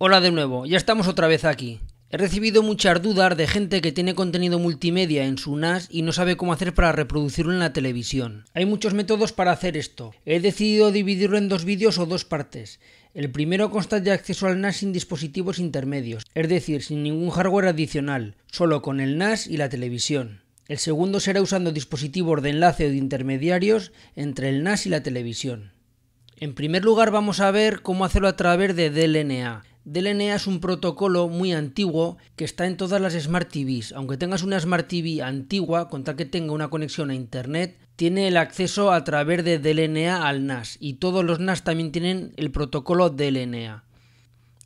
Hola de nuevo, ya estamos otra vez aquí. He recibido muchas dudas de gente que tiene contenido multimedia en su NAS y no sabe cómo hacer para reproducirlo en la televisión. Hay muchos métodos para hacer esto. He decidido dividirlo en dos vídeos o dos partes. El primero consta de acceso al NAS sin dispositivos intermedios, es decir, sin ningún hardware adicional, solo con el NAS y la televisión. El segundo será usando dispositivos de enlace o de intermediarios entre el NAS y la televisión. En primer lugar vamos a ver cómo hacerlo a través de DLNA. DLNA es un protocolo muy antiguo que está en todas las Smart TVs. Aunque tengas una Smart TV antigua, con tal que tenga una conexión a Internet, tiene el acceso a través de DLNA al NAS y todos los NAS también tienen el protocolo DLNA.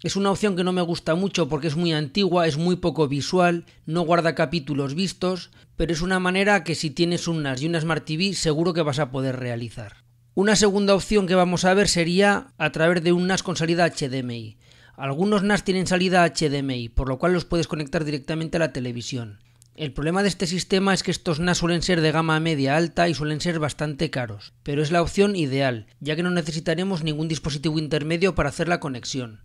Es una opción que no me gusta mucho porque es muy antigua, es muy poco visual, no guarda capítulos vistos, pero es una manera que si tienes un NAS y una Smart TV seguro que vas a poder realizar. Una segunda opción que vamos a ver sería a través de un NAS con salida HDMI. Algunos NAS tienen salida HDMI, por lo cual los puedes conectar directamente a la televisión. El problema de este sistema es que estos NAS suelen ser de gama media alta y suelen ser bastante caros, pero es la opción ideal, ya que no necesitaremos ningún dispositivo intermedio para hacer la conexión.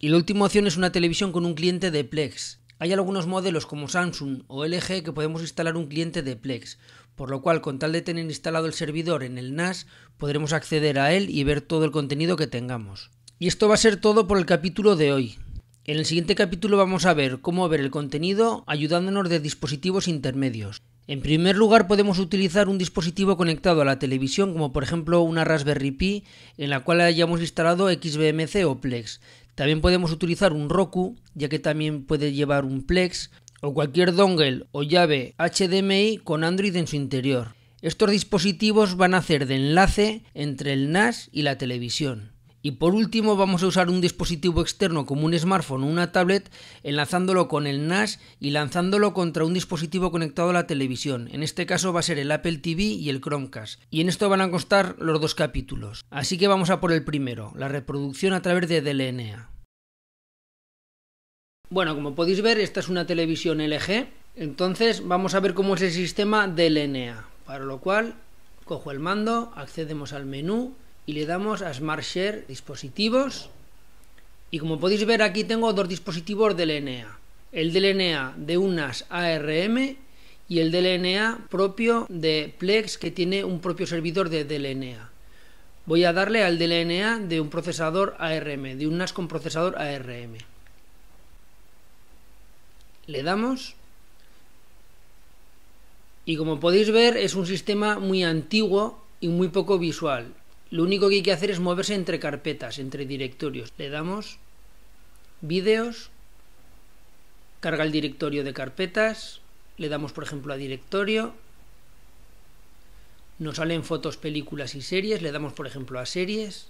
Y la última opción es una televisión con un cliente de Plex. Hay algunos modelos como Samsung o LG que podemos instalar un cliente de Plex, por lo cual con tal de tener instalado el servidor en el NAS podremos acceder a él y ver todo el contenido que tengamos. Y esto va a ser todo por el capítulo de hoy. En el siguiente capítulo vamos a ver cómo ver el contenido ayudándonos de dispositivos intermedios. En primer lugar podemos utilizar un dispositivo conectado a la televisión como por ejemplo una Raspberry Pi en la cual hayamos instalado XBMC o Plex. También podemos utilizar un Roku ya que también puede llevar un Plex o cualquier dongle o llave HDMI con Android en su interior. Estos dispositivos van a hacer de enlace entre el NAS y la televisión. Y por último vamos a usar un dispositivo externo como un smartphone o una tablet enlazándolo con el NAS y lanzándolo contra un dispositivo conectado a la televisión. En este caso va a ser el Apple TV y el Chromecast. Y en esto van a constar los dos capítulos. Así que vamos a por el primero, la reproducción a través de DLNA. Bueno, como podéis ver, esta es una televisión LG. Entonces vamos a ver cómo es el sistema DLNA. Para lo cual, cojo el mando, accedemos al menú y le damos a SmartShare dispositivos y como podéis ver aquí tengo dos dispositivos DLNA, el DLNA de unas ARM y el DLNA propio de Plex que tiene un propio servidor de DLNA. Voy a darle al DLNA de un procesador ARM, de un NAS con procesador ARM. Le damos y como podéis ver es un sistema muy antiguo y muy poco visual. Lo único que hay que hacer es moverse entre carpetas, entre directorios. Le damos vídeos, carga el directorio de carpetas, le damos por ejemplo a directorio, nos salen fotos, películas y series, le damos por ejemplo a series.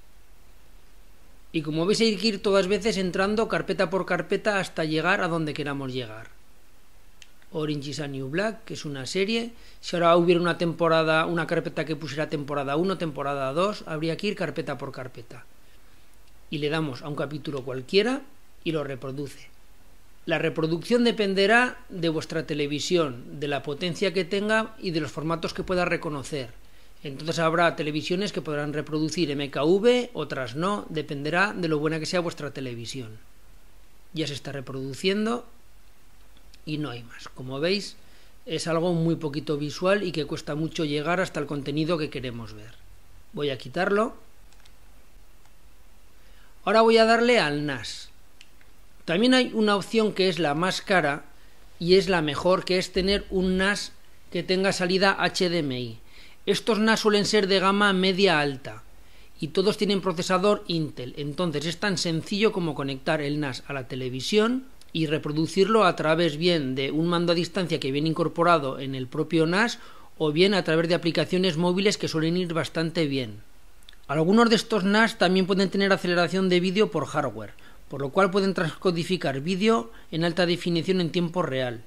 Y como veis hay que ir todas veces entrando carpeta por carpeta hasta llegar a donde queramos llegar. Orange is a New Black, que es una serie. Si ahora hubiera una temporada, una carpeta que pusiera temporada 1, temporada 2, habría que ir carpeta por carpeta. Y le damos a un capítulo cualquiera y lo reproduce. La reproducción dependerá de vuestra televisión, de la potencia que tenga y de los formatos que pueda reconocer. Entonces habrá televisiones que podrán reproducir MKV, otras no, dependerá de lo buena que sea vuestra televisión. Ya se está reproduciendo y no hay más. Como veis, es algo muy poquito visual y que cuesta mucho llegar hasta el contenido que queremos ver. Voy a quitarlo. Ahora voy a darle al NAS. También hay una opción que es la más cara y es la mejor, que es tener un NAS que tenga salida HDMI. Estos NAS suelen ser de gama media alta y todos tienen procesador Intel. Entonces es tan sencillo como conectar el NAS a la televisión y reproducirlo a través bien de un mando a distancia que viene incorporado en el propio NAS o bien a través de aplicaciones móviles que suelen ir bastante bien. Algunos de estos NAS también pueden tener aceleración de vídeo por hardware, por lo cual pueden transcodificar vídeo en alta definición en tiempo real.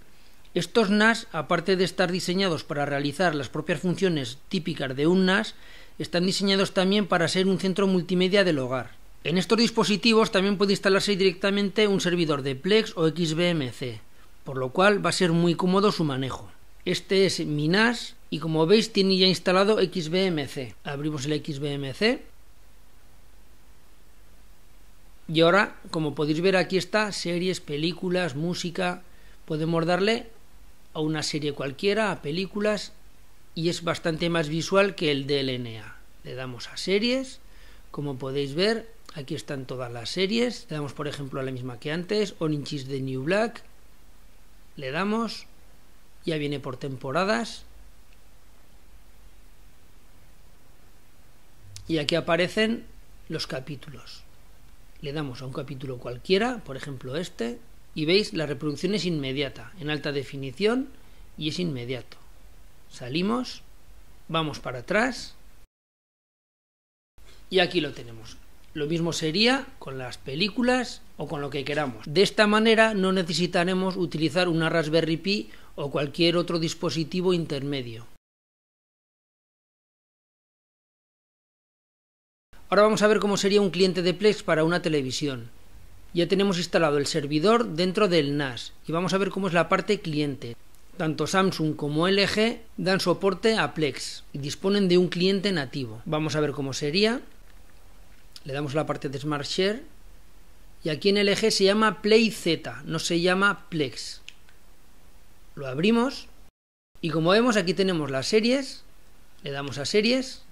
Estos NAS, aparte de estar diseñados para realizar las propias funciones típicas de un NAS, están diseñados también para ser un centro multimedia del hogar. En estos dispositivos también puede instalarse directamente un servidor de Plex o XBMC, por lo cual va a ser muy cómodo su manejo. Este es mi NAS y como veis tiene ya instalado XBMC. Abrimos el XBMC. Y ahora, como podéis ver, aquí está series, películas, música. Podemos darle a una serie cualquiera, a películas, y es bastante más visual que el DLNA. Le damos a series como podéis ver, aquí están todas las series. Le damos, por ejemplo, a la misma que antes, On inches de New Black. Le damos, ya viene por temporadas. Y aquí aparecen los capítulos. Le damos a un capítulo cualquiera, por ejemplo este, y veis, la reproducción es inmediata, en alta definición, y es inmediato. Salimos, vamos para atrás, y aquí lo tenemos. Lo mismo sería con las películas o con lo que queramos. De esta manera no necesitaremos utilizar una Raspberry Pi o cualquier otro dispositivo intermedio. Ahora vamos a ver cómo sería un cliente de Plex para una televisión. Ya tenemos instalado el servidor dentro del NAS y vamos a ver cómo es la parte cliente. Tanto Samsung como LG dan soporte a Plex y disponen de un cliente nativo. Vamos a ver cómo sería. Le damos la parte de Smart Share. Y aquí en el eje se llama PlayZ, no se llama Plex. Lo abrimos. Y como vemos, aquí tenemos las series. Le damos a series.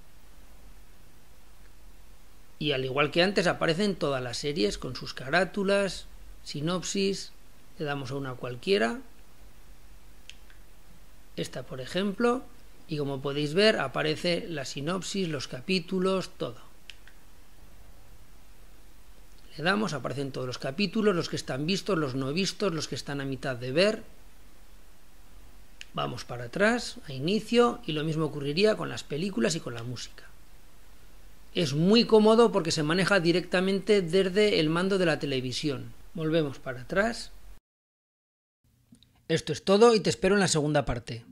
Y al igual que antes, aparecen todas las series con sus carátulas, sinopsis. Le damos a una cualquiera. Esta, por ejemplo. Y como podéis ver, aparece la sinopsis, los capítulos, todo damos, aparecen todos los capítulos, los que están vistos, los no vistos, los que están a mitad de ver. Vamos para atrás, a inicio, y lo mismo ocurriría con las películas y con la música. Es muy cómodo porque se maneja directamente desde el mando de la televisión. Volvemos para atrás. Esto es todo y te espero en la segunda parte.